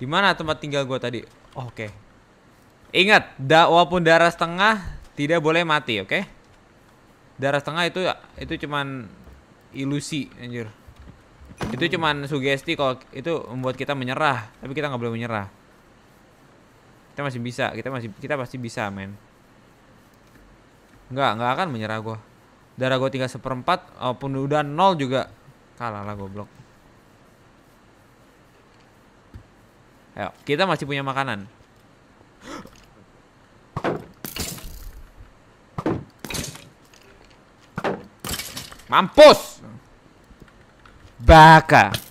Di mana tempat tinggal gue tadi? Oh, oke. Okay. Ingat, da, walaupun darah setengah tidak boleh mati, oke? Okay? Darah setengah itu itu cuman ilusi, anjir. Itu cuman sugesti kalau itu membuat kita menyerah, tapi kita nggak boleh menyerah. Kita masih bisa, kita masih kita pasti bisa, men. Enggak, enggak akan menyerah gue. Darah gue tinggal seperempat, walaupun udah nol juga kalah lah goblok. Ayo, kita masih punya makanan. Mampus! Baka.